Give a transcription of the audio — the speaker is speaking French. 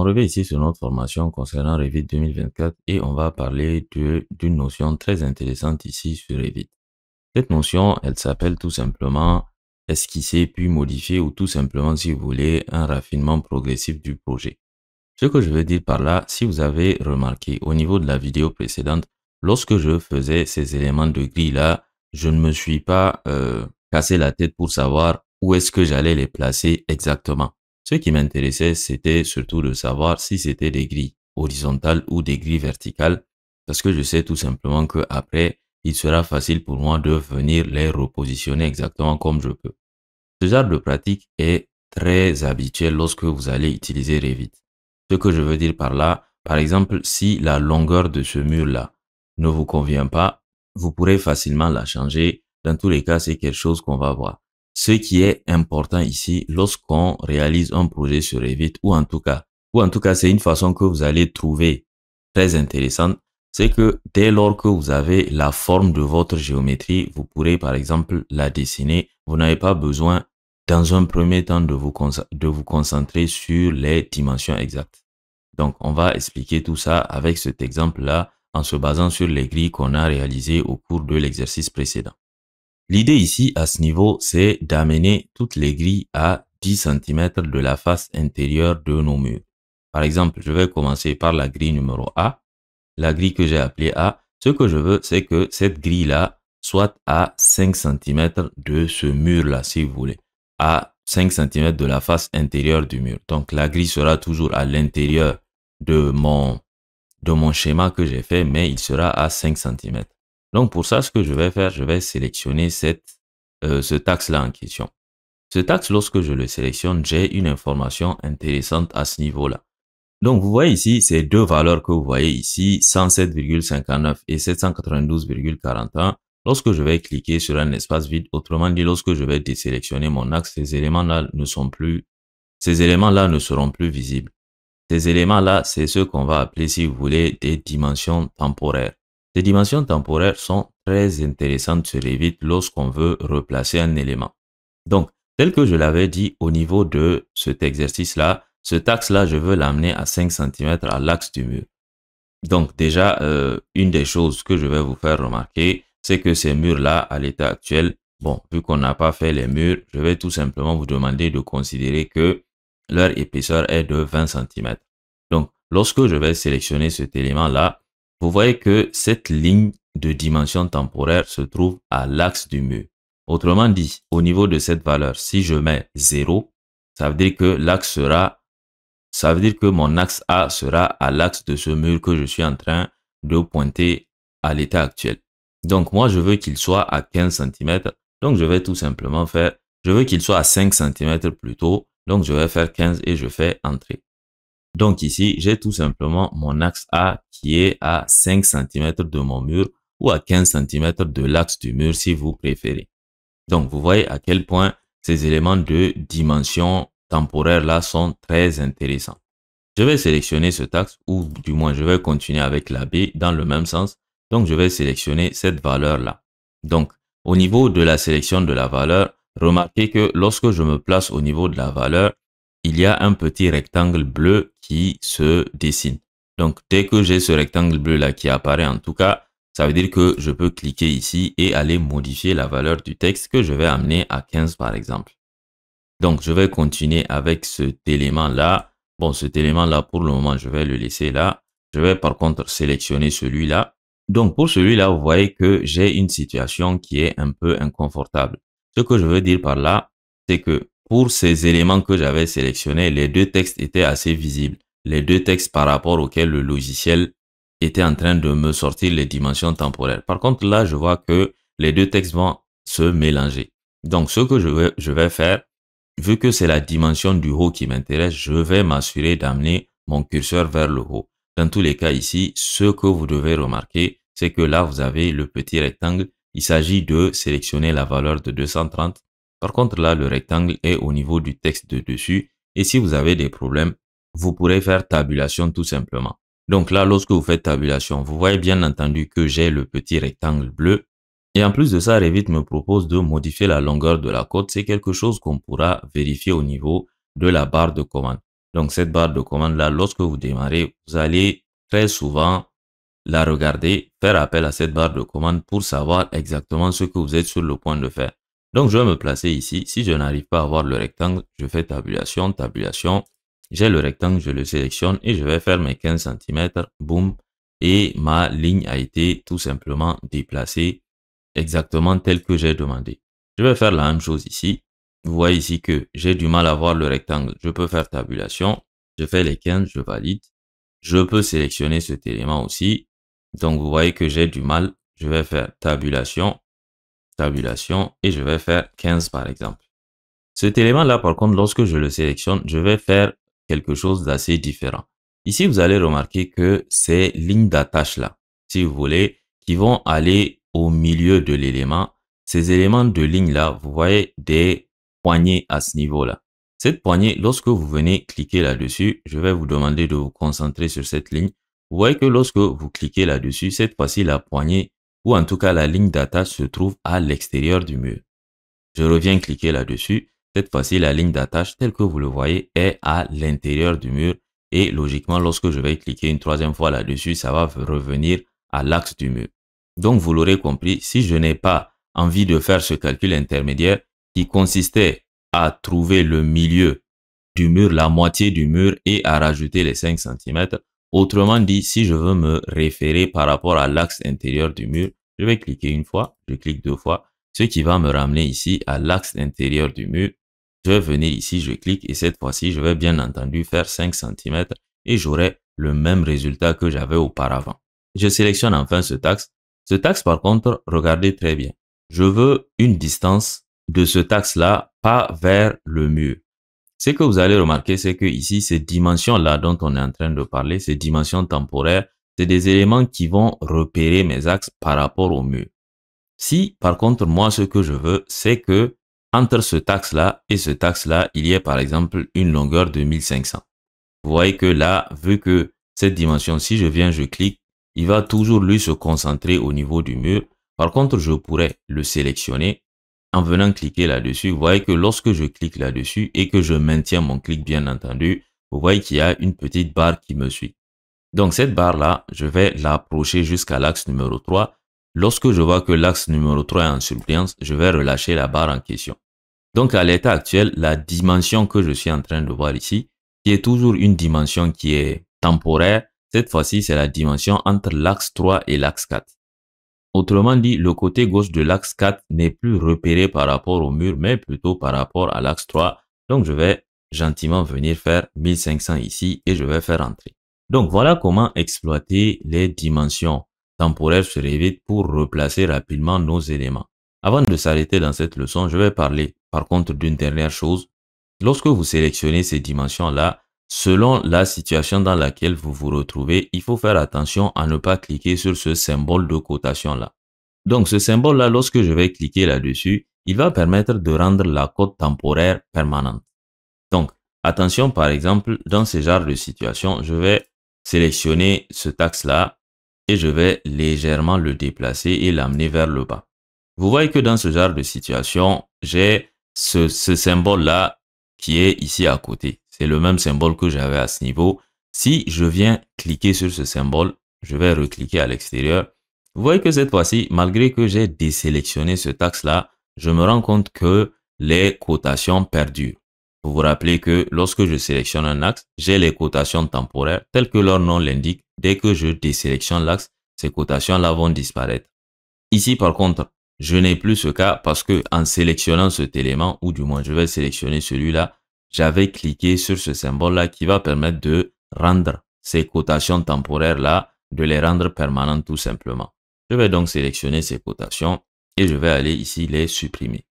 On revient ici sur notre formation concernant Revit 2024 et on va parler d'une notion très intéressante ici sur Revit. Cette notion, elle s'appelle tout simplement esquisser puis modifier ou tout simplement, si vous voulez, un raffinement progressif du projet. Ce que je veux dire par là, si vous avez remarqué au niveau de la vidéo précédente, lorsque je faisais ces éléments de grille là, je ne me suis pas euh, cassé la tête pour savoir où est-ce que j'allais les placer exactement. Ce qui m'intéressait, c'était surtout de savoir si c'était des grilles horizontales ou des grilles verticales, parce que je sais tout simplement que après, il sera facile pour moi de venir les repositionner exactement comme je peux. Ce genre de pratique est très habituel lorsque vous allez utiliser Revit. Ce que je veux dire par là, par exemple, si la longueur de ce mur-là ne vous convient pas, vous pourrez facilement la changer. Dans tous les cas, c'est quelque chose qu'on va voir. Ce qui est important ici, lorsqu'on réalise un projet sur Revit, ou en tout cas, ou en tout cas, c'est une façon que vous allez trouver très intéressante, c'est que dès lors que vous avez la forme de votre géométrie, vous pourrez par exemple la dessiner. Vous n'avez pas besoin dans un premier temps de vous, de vous concentrer sur les dimensions exactes. Donc, on va expliquer tout ça avec cet exemple-là en se basant sur les grilles qu'on a réalisées au cours de l'exercice précédent. L'idée ici, à ce niveau, c'est d'amener toutes les grilles à 10 cm de la face intérieure de nos murs. Par exemple, je vais commencer par la grille numéro A, la grille que j'ai appelée A. Ce que je veux, c'est que cette grille-là soit à 5 cm de ce mur-là, si vous voulez, à 5 cm de la face intérieure du mur. Donc, la grille sera toujours à l'intérieur de mon, de mon schéma que j'ai fait, mais il sera à 5 cm. Donc pour ça, ce que je vais faire, je vais sélectionner cette, euh, ce taxe-là en question. Ce taxe, lorsque je le sélectionne, j'ai une information intéressante à ce niveau-là. Donc vous voyez ici ces deux valeurs que vous voyez ici, 107,59 et 792,41. Lorsque je vais cliquer sur un espace vide, autrement dit, lorsque je vais désélectionner mon axe, ces éléments-là ne sont plus, ces éléments-là ne seront plus visibles. Ces éléments-là, c'est ce qu'on va appeler, si vous voulez, des dimensions temporaires. Les dimensions temporaires sont très intéressantes sur les lorsqu'on veut replacer un élément. Donc, tel que je l'avais dit au niveau de cet exercice-là, cet axe-là, je veux l'amener à 5 cm à l'axe du mur. Donc déjà, euh, une des choses que je vais vous faire remarquer, c'est que ces murs-là, à l'état actuel, bon, vu qu'on n'a pas fait les murs, je vais tout simplement vous demander de considérer que leur épaisseur est de 20 cm. Donc, lorsque je vais sélectionner cet élément-là, vous voyez que cette ligne de dimension temporaire se trouve à l'axe du mur. Autrement dit, au niveau de cette valeur, si je mets 0, ça veut dire que l'axe sera, ça veut dire que mon axe A sera à l'axe de ce mur que je suis en train de pointer à l'état actuel. Donc moi, je veux qu'il soit à 15 cm. Donc je vais tout simplement faire, je veux qu'il soit à 5 cm plutôt. Donc je vais faire 15 et je fais entrer. Donc ici, j'ai tout simplement mon axe A qui est à 5 cm de mon mur ou à 15 cm de l'axe du mur si vous préférez. Donc vous voyez à quel point ces éléments de dimension temporaire là sont très intéressants. Je vais sélectionner ce axe ou du moins je vais continuer avec la B dans le même sens. Donc je vais sélectionner cette valeur là. Donc au niveau de la sélection de la valeur, remarquez que lorsque je me place au niveau de la valeur, il y a un petit rectangle bleu qui se dessine. Donc, dès que j'ai ce rectangle bleu là qui apparaît en tout cas, ça veut dire que je peux cliquer ici et aller modifier la valeur du texte que je vais amener à 15 par exemple. Donc, je vais continuer avec cet élément là. Bon, cet élément là, pour le moment, je vais le laisser là. Je vais par contre sélectionner celui-là. Donc, pour celui-là, vous voyez que j'ai une situation qui est un peu inconfortable. Ce que je veux dire par là, c'est que pour ces éléments que j'avais sélectionnés, les deux textes étaient assez visibles. Les deux textes par rapport auxquels le logiciel était en train de me sortir les dimensions temporaires. Par contre, là, je vois que les deux textes vont se mélanger. Donc, ce que je vais, je vais faire, vu que c'est la dimension du haut qui m'intéresse, je vais m'assurer d'amener mon curseur vers le haut. Dans tous les cas ici, ce que vous devez remarquer, c'est que là, vous avez le petit rectangle. Il s'agit de sélectionner la valeur de 230 par contre, là, le rectangle est au niveau du texte de dessus. Et si vous avez des problèmes, vous pourrez faire tabulation tout simplement. Donc là, lorsque vous faites tabulation, vous voyez bien entendu que j'ai le petit rectangle bleu. Et en plus de ça, Revit me propose de modifier la longueur de la cote. C'est quelque chose qu'on pourra vérifier au niveau de la barre de commande. Donc cette barre de commande là, lorsque vous démarrez, vous allez très souvent la regarder, faire appel à cette barre de commande pour savoir exactement ce que vous êtes sur le point de faire. Donc, je vais me placer ici. Si je n'arrive pas à voir le rectangle, je fais tabulation, tabulation. J'ai le rectangle, je le sélectionne et je vais faire mes 15 cm. Boum. Et ma ligne a été tout simplement déplacée exactement telle que j'ai demandé. Je vais faire la même chose ici. Vous voyez ici que j'ai du mal à voir le rectangle. Je peux faire tabulation. Je fais les 15, je valide. Je peux sélectionner cet élément aussi. Donc, vous voyez que j'ai du mal. Je vais faire tabulation et je vais faire 15 par exemple. Cet élément-là, par contre, lorsque je le sélectionne, je vais faire quelque chose d'assez différent. Ici, vous allez remarquer que ces lignes d'attache-là, si vous voulez, qui vont aller au milieu de l'élément, ces éléments de ligne-là, vous voyez des poignées à ce niveau-là. Cette poignée, lorsque vous venez cliquer là-dessus, je vais vous demander de vous concentrer sur cette ligne. Vous voyez que lorsque vous cliquez là-dessus, cette fois-ci, la poignée ou en tout cas la ligne d'attache se trouve à l'extérieur du mur. Je reviens cliquer là-dessus. Cette fois-ci, la ligne d'attache telle que vous le voyez est à l'intérieur du mur et logiquement, lorsque je vais cliquer une troisième fois là-dessus, ça va revenir à l'axe du mur. Donc, vous l'aurez compris, si je n'ai pas envie de faire ce calcul intermédiaire qui consistait à trouver le milieu du mur, la moitié du mur et à rajouter les 5 cm, Autrement dit, si je veux me référer par rapport à l'axe intérieur du mur, je vais cliquer une fois, je clique deux fois, ce qui va me ramener ici à l'axe intérieur du mur. Je vais venir ici, je clique et cette fois-ci, je vais bien entendu faire 5 cm et j'aurai le même résultat que j'avais auparavant. Je sélectionne enfin ce taxe. Ce taxe, par contre, regardez très bien. Je veux une distance de ce taxe là pas vers le mur. Ce que vous allez remarquer, c'est que ici, ces dimensions-là dont on est en train de parler, ces dimensions temporaires, c'est des éléments qui vont repérer mes axes par rapport au mur. Si, par contre, moi, ce que je veux, c'est que entre ce axe-là et ce axe-là, il y ait par exemple une longueur de 1500. Vous voyez que là, vu que cette dimension, si je viens, je clique, il va toujours lui se concentrer au niveau du mur. Par contre, je pourrais le sélectionner en venant cliquer là-dessus, vous voyez que lorsque je clique là-dessus et que je maintiens mon clic, bien entendu, vous voyez qu'il y a une petite barre qui me suit. Donc cette barre-là, je vais l'approcher jusqu'à l'axe numéro 3. Lorsque je vois que l'axe numéro 3 est en surbrillance, je vais relâcher la barre en question. Donc à l'état actuel, la dimension que je suis en train de voir ici, qui est toujours une dimension qui est temporaire, cette fois-ci c'est la dimension entre l'axe 3 et l'axe 4. Autrement dit, le côté gauche de l'axe 4 n'est plus repéré par rapport au mur, mais plutôt par rapport à l'axe 3. Donc, je vais gentiment venir faire 1500 ici et je vais faire entrer. Donc, voilà comment exploiter les dimensions temporaires sur Revit pour replacer rapidement nos éléments. Avant de s'arrêter dans cette leçon, je vais parler par contre d'une dernière chose. Lorsque vous sélectionnez ces dimensions-là, Selon la situation dans laquelle vous vous retrouvez, il faut faire attention à ne pas cliquer sur ce symbole de cotation là. Donc ce symbole là, lorsque je vais cliquer là-dessus, il va permettre de rendre la cote temporaire permanente. Donc attention par exemple, dans ce genre de situation, je vais sélectionner ce taxe là et je vais légèrement le déplacer et l'amener vers le bas. Vous voyez que dans ce genre de situation, j'ai ce, ce symbole là qui est ici à côté. C'est le même symbole que j'avais à ce niveau. Si je viens cliquer sur ce symbole, je vais recliquer à l'extérieur. Vous voyez que cette fois-ci, malgré que j'ai désélectionné ce axe là je me rends compte que les cotations perdurent. Vous vous rappelez que lorsque je sélectionne un axe, j'ai les cotations temporaires telles que leur nom l'indique. Dès que je désélectionne l'axe, ces cotations-là vont disparaître. Ici, par contre, je n'ai plus ce cas parce que en sélectionnant cet élément, ou du moins je vais sélectionner celui-là, j'avais cliqué sur ce symbole-là qui va permettre de rendre ces cotations temporaires-là, de les rendre permanentes tout simplement. Je vais donc sélectionner ces cotations et je vais aller ici les supprimer.